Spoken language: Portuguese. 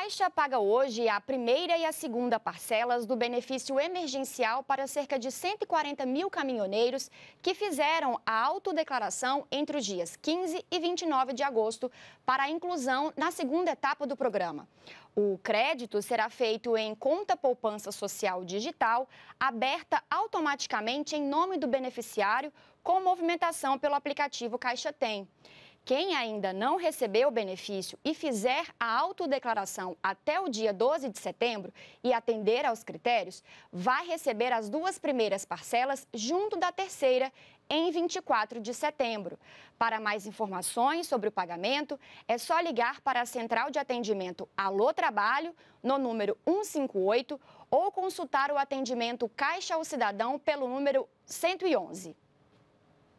Caixa paga hoje a primeira e a segunda parcelas do benefício emergencial para cerca de 140 mil caminhoneiros que fizeram a autodeclaração entre os dias 15 e 29 de agosto para a inclusão na segunda etapa do programa. O crédito será feito em conta poupança social digital, aberta automaticamente em nome do beneficiário, com movimentação pelo aplicativo Caixa Tem quem ainda não recebeu o benefício e fizer a autodeclaração até o dia 12 de setembro e atender aos critérios, vai receber as duas primeiras parcelas junto da terceira em 24 de setembro. Para mais informações sobre o pagamento, é só ligar para a Central de Atendimento Alô Trabalho no número 158 ou consultar o atendimento Caixa ao Cidadão pelo número 111.